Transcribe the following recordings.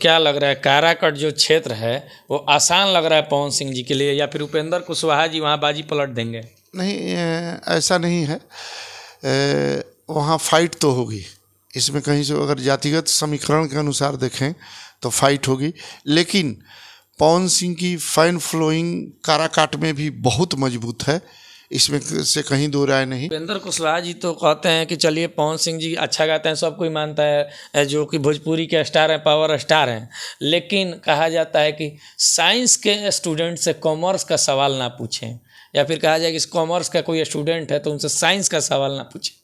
क्या लग रहा है काराकट जो क्षेत्र है वो आसान लग रहा है पवन सिंह जी के लिए या फिर उपेंद्र कुशवाहा जी वहाँ बाजी पलट देंगे नहीं ऐसा नहीं है वहाँ फाइट तो होगी इसमें कहीं से अगर जातिगत समीकरण के अनुसार देखें तो फाइट होगी लेकिन पवन सिंह की फाइन फ्लोइंग काराकाट में भी बहुत मजबूत है इसमें से कहीं दो राय नहीं उपेंद्र कुशवाहा जी तो कहते हैं कि चलिए पवन सिंह जी अच्छा गाते हैं सब कोई मानता है जो कि भोजपुरी के स्टार हैं पावर स्टार हैं लेकिन कहा जाता है कि साइंस के स्टूडेंट से कॉमर्स का सवाल ना पूछें या फिर कहा जाए कि कॉमर्स का कोई स्टूडेंट है तो उनसे साइंस का सवाल ना पूछें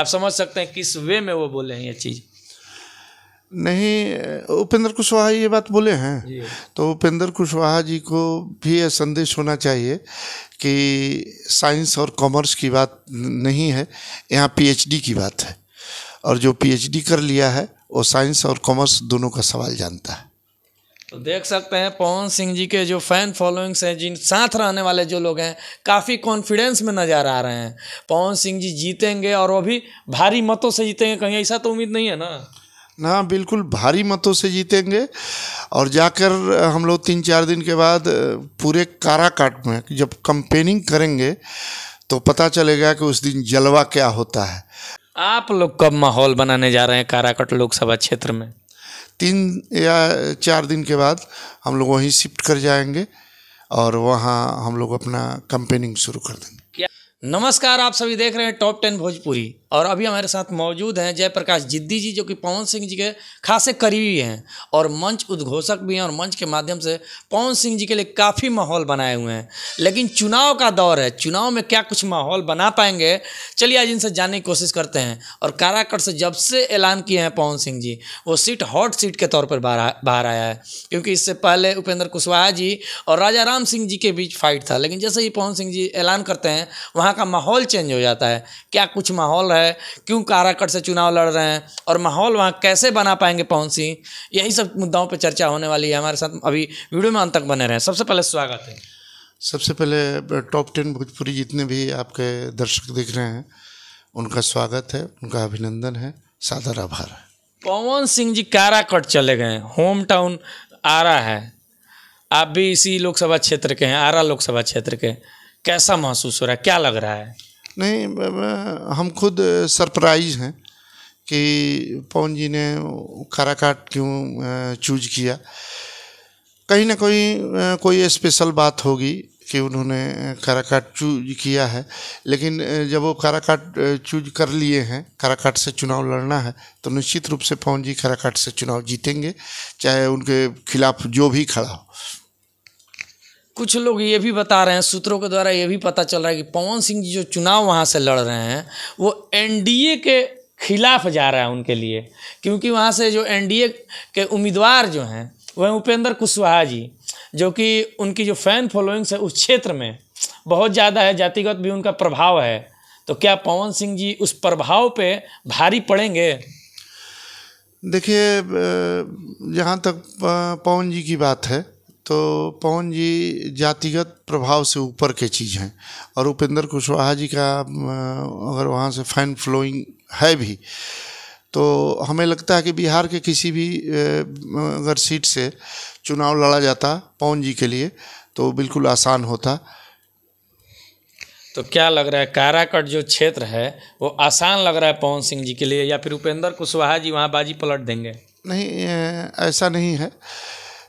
आप समझ सकते हैं किस वे में वो बोले हैं ये चीज़ नहीं उपेंद्र कुशवाहा ये बात बोले हैं तो उपेंद्र कुशवाहा जी को भी यह संदेश होना चाहिए कि साइंस और कॉमर्स की बात नहीं है यहाँ पीएचडी की बात है और जो पीएचडी कर लिया है वो साइंस और कॉमर्स दोनों का सवाल जानता है तो देख सकते हैं पवन सिंह जी के जो फैन फॉलोइंग्स हैं जिन साथ रहने वाले जो लोग हैं काफ़ी कॉन्फिडेंस में नज़र आ रहे हैं पवन सिंह जी जीतेंगे और वो भी भारी मतों से जीतेंगे कहीं ऐसा तो उम्मीद नहीं है ना ना बिल्कुल भारी मतों से जीतेंगे और जाकर हम लोग तीन चार दिन के बाद पूरे काराकाट में जब कंपेनिंग करेंगे तो पता चलेगा कि उस दिन जलवा क्या होता है आप लोग कब माहौल बनाने जा रहे हैं काराकट लोकसभा क्षेत्र में तीन या चार दिन के बाद हम लोग वहीं शिफ्ट कर जाएंगे और वहाँ हम लोग अपना कंपेनिंग शुरू कर देंगे नमस्कार आप सभी देख रहे हैं टॉप टेन भोजपुरी और अभी हमारे साथ मौजूद हैं जयप्रकाश जिद्दी जी जो कि पवन सिंह जी के खासे करीबी हैं और मंच उद्घोषक भी हैं और मंच के माध्यम से पवन सिंह जी के लिए काफ़ी माहौल बनाए हुए हैं लेकिन चुनाव का दौर है चुनाव में क्या कुछ माहौल बना पाएंगे चलिए आज इनसे जानने की कोशिश करते हैं और काराकट से जब से ऐलान किए हैं पवन सिंह जी वो सीट हॉट सीट के तौर पर बाहर आया है क्योंकि इससे पहले उपेंद्र कुशवाहा जी और राजा राम सिंह जी के बीच फाइट था लेकिन जैसे ही पवन सिंह जी ऐलान करते हैं वहाँ का माहौल चेंज हो जाता है क्या कुछ माहौल है क्यों काराकट से चुनाव लड़ रहे हैं और माहौल वहाँ कैसे बना पाएंगे पवन सिंह यही सब मुद्दाओं पर चर्चा होने वाली है हमारे साथ अभी वीडियो में अंत तक बने रहें सबसे पहले स्वागत है सबसे पहले टॉप टेन भोजपुरी जितने भी आपके दर्शक देख रहे हैं उनका स्वागत है उनका अभिनंदन है सादर आभार है पवन सिंह जी काराकट चले गए होम टाउन आरा है आप भी इसी लोकसभा क्षेत्र के हैं आरा लोकसभा क्षेत्र के कैसा महसूस हो रहा है क्या लग रहा है नहीं हम खुद सरप्राइज हैं कि पवन जी ने काराकाट क्यों चूज किया कहीं ना कहीं कोई स्पेशल बात होगी कि उन्होंने काराकाट चूज किया है लेकिन जब वो काराकाट चूज कर लिए हैं काराकाट से चुनाव लड़ना है तो निश्चित रूप से पवन जी काराकाट से चुनाव जीतेंगे चाहे उनके खिलाफ जो भी खड़ा हो कुछ लोग ये भी बता रहे हैं सूत्रों के द्वारा ये भी पता चल रहा है कि पवन सिंह जी जो चुनाव वहाँ से लड़ रहे हैं वो एनडीए के खिलाफ जा रहा है उनके लिए क्योंकि वहाँ से जो एनडीए के उम्मीदवार जो हैं वह उपेंद्र कुशवाहा जी जो कि उनकी जो फैन फॉलोइंग्स है उस क्षेत्र में बहुत ज़्यादा है जातिगत भी उनका प्रभाव है तो क्या पवन सिंह जी उस प्रभाव पे भारी पड़ेंगे देखिए जहाँ तक पवन जी की बात है तो पवन जी जातिगत प्रभाव से ऊपर के चीज़ हैं और उपेंद्र कुशवाहा जी का अगर वहाँ से फैन फ्लोइंग है भी तो हमें लगता है कि बिहार के किसी भी अगर सीट से चुनाव लड़ा जाता पवन जी के लिए तो बिल्कुल आसान होता तो क्या लग रहा है काराकट जो क्षेत्र है वो आसान लग रहा है पवन सिंह जी के लिए या फिर उपेंद्र कुशवाहा जी वहाँ बाजी पलट देंगे नहीं ऐसा नहीं है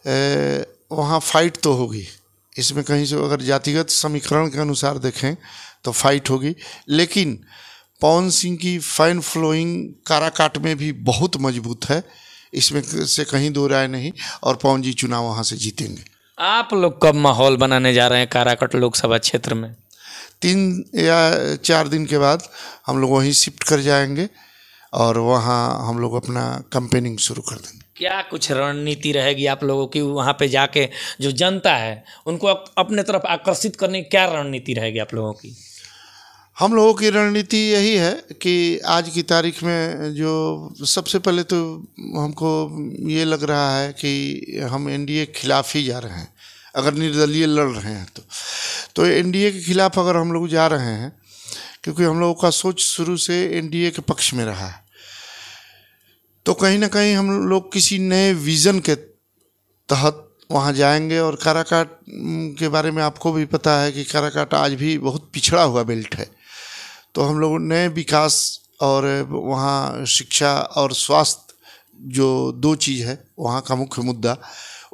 ए, वहाँ फाइट तो होगी इसमें कहीं से अगर जातिगत समीकरण के अनुसार देखें तो फाइट होगी लेकिन पवन सिंह की फाइन फ्लोइंग काराकाट में भी बहुत मजबूत है इसमें से कहीं दो राय नहीं और पवन जी चुनाव वहाँ से जीतेंगे आप लोग कब माहौल बनाने जा रहे हैं काराकाट लोकसभा क्षेत्र में तीन या चार दिन के बाद हम लोग वहीं शिफ्ट कर जाएंगे और वहाँ हम लोग अपना कंपेनिंग शुरू कर देंगे क्या कुछ रणनीति रहेगी आप लोगों की वहाँ पे जाके जो जनता है उनको अपने तरफ आकर्षित करने की क्या रणनीति रहेगी आप लोगों की हम लोगों की रणनीति यही है कि आज की तारीख में जो सबसे पहले तो हमको ये लग रहा है कि हम एनडीए के खिलाफ ही जा रहे हैं अगर निर्दलीय लड़ रहे हैं तो तो एनडीए के खिलाफ अगर हम लोग जा रहे हैं क्योंकि हम लोगों का सोच शुरू से एनडीए के पक्ष में रहा है तो कहीं ना कहीं हम लोग किसी नए विज़न के तहत वहाँ जाएंगे और काराकाट के बारे में आपको भी पता है कि काराकाट आज भी बहुत पिछड़ा हुआ बेल्ट है तो हम लोग नए विकास और वहाँ शिक्षा और स्वास्थ्य जो दो चीज़ है वहाँ का मुख्य मुद्दा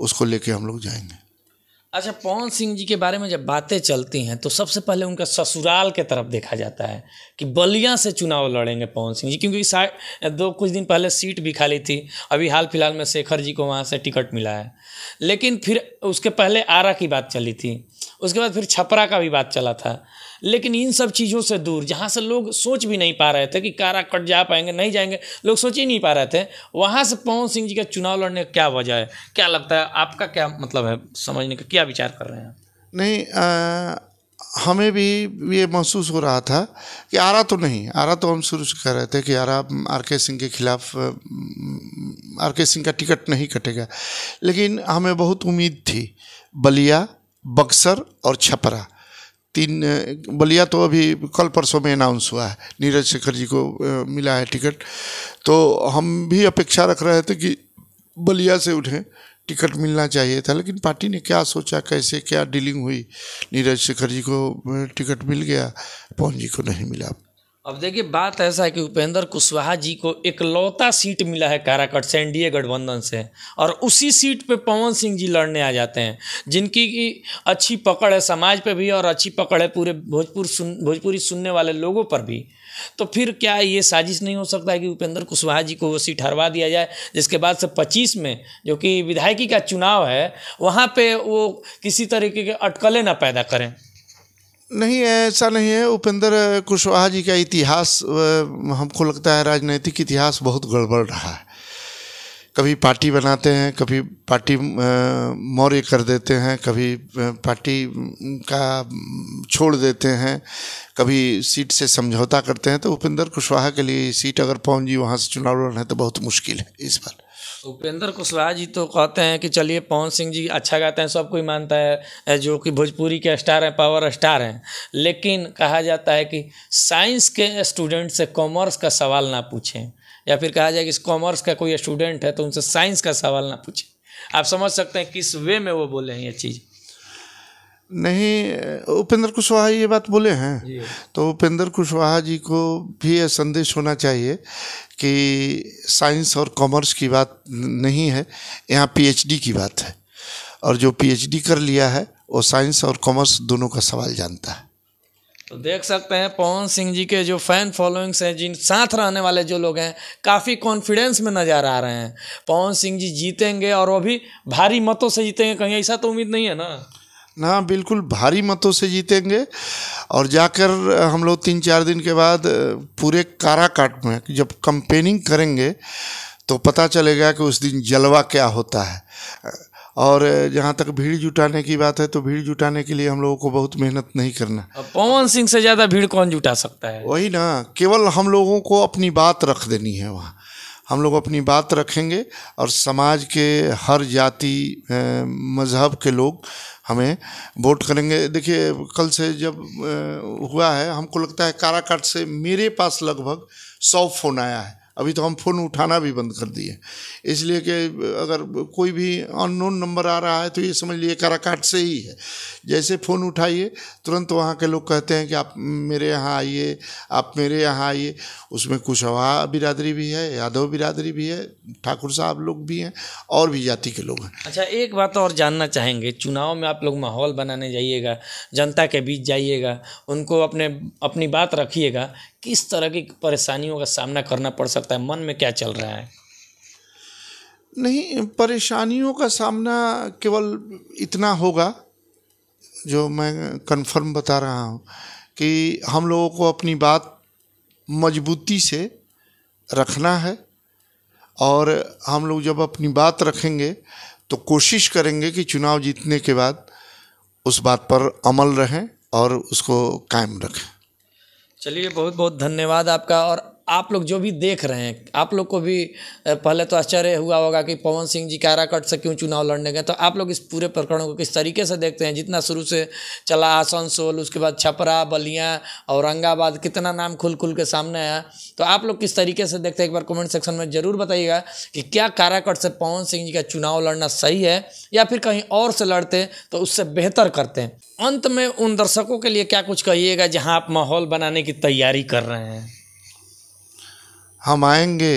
उसको लेके हम लोग जाएंगे अच्छा पवन सिंह जी के बारे में जब बातें चलती हैं तो सबसे पहले उनका ससुराल के तरफ देखा जाता है कि बलिया से चुनाव लड़ेंगे पवन सिंह जी क्योंकि दो कुछ दिन पहले सीट भी खाली थी अभी हाल फिलहाल में शेखर जी को वहाँ से टिकट मिला है लेकिन फिर उसके पहले आरा की बात चली थी उसके बाद फिर छपरा का भी बात चला था लेकिन इन सब चीज़ों से दूर जहाँ से लोग सोच भी नहीं पा रहे थे कि कारा कट जा पाएंगे नहीं जाएंगे लोग सोच ही नहीं पा रहे थे वहाँ से पवन सिंह जी का चुनाव लड़ने का क्या वजह है क्या लगता है आपका क्या मतलब है समझने का क्या विचार कर रहे हैं नहीं आ, हमें भी ये महसूस हो रहा था कि आरा तो नहीं आरा तो हम शुरू से कह रहे थे कि आरा आर के सिंह के खिलाफ आर के सिंह का टिकट नहीं कटेगा लेकिन हमें बहुत उम्मीद थी बलिया बक्सर और छपरा तीन बलिया तो अभी कल परसों में अनाउंस हुआ है नीरज शेखर जी को मिला है टिकट तो हम भी अपेक्षा रख रहे थे कि बलिया से उठें टिकट मिलना चाहिए था लेकिन पार्टी ने क्या सोचा कैसे क्या डीलिंग हुई नीरज शेखर जी को टिकट मिल गया पवन जी को नहीं मिला अब देखिए बात ऐसा है कि उपेंद्र कुशवाहा जी को इकलौता सीट मिला है काराकट से एनडीए गठबंधन से और उसी सीट पे पवन सिंह जी लड़ने आ जाते हैं जिनकी की अच्छी पकड़ है समाज पे भी और अच्छी पकड़ है पूरे भोजपुर सुन भोजपुरी सुनने वाले लोगों पर भी तो फिर क्या ये साजिश नहीं हो सकता है कि उपेंद्र कुशवाहा जी को वो सीट हरवा दिया जाए जिसके बाद से पच्चीस में जो कि विधायकी का चुनाव है वहाँ पर वो किसी तरीके के अटकलें ना पैदा करें नहीं ऐसा नहीं है उपेंद्र कुशवाहा जी का इतिहास हमको लगता है राजनीतिक इतिहास बहुत गड़बड़ रहा है कभी पार्टी बनाते हैं कभी पार्टी मौर्य कर देते हैं कभी पार्टी का छोड़ देते हैं कभी सीट से समझौता करते हैं तो उपेंद्र कुशवाहा के लिए सीट अगर पवन जी वहाँ से चुनाव लड़ रहे हैं तो बहुत मुश्किल है इस बार उपेंद्र कुशवाहा जी तो कहते हैं कि चलिए पवन सिंह जी अच्छा गाते हैं सब कोई मानता है जो कि भोजपुरी के स्टार हैं पावर स्टार हैं लेकिन कहा जाता है कि साइंस के स्टूडेंट से कॉमर्स का सवाल ना पूछें या फिर कहा जाए कि कॉमर्स का कोई स्टूडेंट है तो उनसे साइंस का सवाल ना पूछें आप समझ सकते हैं किस वे में वो बोले हैं ये चीज़ नहीं उपेंद्र कुशवाहा ये बात बोले हैं तो उपेंद्र कुशवाहा जी को भी यह संदेश होना चाहिए कि साइंस और कॉमर्स की बात नहीं है यहाँ पीएचडी की बात है और जो पीएचडी कर लिया है वो साइंस और कॉमर्स दोनों का सवाल जानता है तो देख सकते हैं पवन सिंह जी के जो फैन फॉलोइंग्स हैं जिन साथ रहने वाले जो लोग हैं काफ़ी कॉन्फिडेंस में नज़र आ रहे हैं पवन सिंह जी जीतेंगे और वो भी भारी मतों से जीतेंगे कहीं ऐसा तो उम्मीद नहीं है ना ना बिल्कुल भारी मतों से जीतेंगे और जाकर हम लोग तीन चार दिन के बाद पूरे काराकाट में जब कंपेनिंग करेंगे तो पता चलेगा कि उस दिन जलवा क्या होता है और जहाँ तक भीड़ जुटाने की बात है तो भीड़ जुटाने के लिए हम लोगों को बहुत मेहनत नहीं करना पवन सिंह से ज़्यादा भीड़ कौन जुटा सकता है वही ना केवल हम लोगों को अपनी बात रख देनी है वहाँ हम लोग अपनी बात रखेंगे और समाज के हर जाति मज़हब के लोग हमें वोट करेंगे देखिए कल से जब हुआ है हमको लगता है काराकाट से मेरे पास लगभग सौ फ़ोन आया है अभी तो हम फ़ोन उठाना भी बंद कर दिए इसलिए कि अगर कोई भी अननोन नंबर आ रहा है तो ये समझ लिए काराकाट से ही है जैसे फ़ोन उठाइए तुरंत वहाँ के लोग कहते हैं कि आप मेरे यहाँ आइए आप मेरे यहाँ आइए उसमें कुशवाहा बिरादरी भी है यादव बिरादरी भी है ठाकुर साहब लोग भी हैं और भी जाति के लोग हैं अच्छा एक बात और जानना चाहेंगे चुनाव में आप लोग माहौल बनाने जाइएगा जनता के बीच जाइएगा उनको अपने अपनी बात रखिएगा किस तरह की परेशानियों का सामना करना पड़ सकता है मन में क्या चल रहा है नहीं परेशानियों का सामना केवल इतना होगा जो मैं कंफर्म बता रहा हूँ कि हम लोगों को अपनी बात मजबूती से रखना है और हम लोग जब अपनी बात रखेंगे तो कोशिश करेंगे कि चुनाव जीतने के बाद उस बात पर अमल रहें और उसको कायम रखें चलिए बहुत बहुत धन्यवाद आपका और आप लोग जो भी देख रहे हैं आप लोग को भी पहले तो आश्चर्य हुआ होगा कि पवन सिंह जी काराकट से क्यों चुनाव लड़ने गए तो आप लोग इस पूरे प्रकरण को किस तरीके से देखते हैं जितना शुरू से चला आसनसोल उसके बाद छपरा बलिया औरंगाबाद कितना नाम खुल खुल के सामने आया तो आप लोग किस तरीके से देखते हैं एक बार कमेंट सेक्शन में ज़रूर बताइएगा कि क्या काराकट से पवन सिंह जी का चुनाव लड़ना सही है या फिर कहीं और से लड़ते तो उससे बेहतर करते हैं अंत में उन दर्शकों के लिए क्या कुछ कहिएगा जहाँ आप माहौल बनाने की तैयारी कर रहे हैं हम आएंगे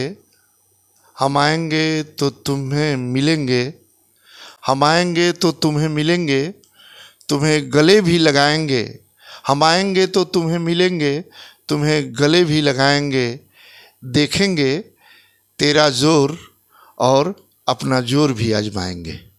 हम आएंगे तो तुम्हें मिलेंगे हम आएंगे तो तुम्हें मिलेंगे तुम्हें गले भी लगाएंगे हम आएंगे तो तुम्हें मिलेंगे तुम्हें गले भी लगाएंगे देखेंगे तेरा जोर और अपना जोर भी आजमाएंगे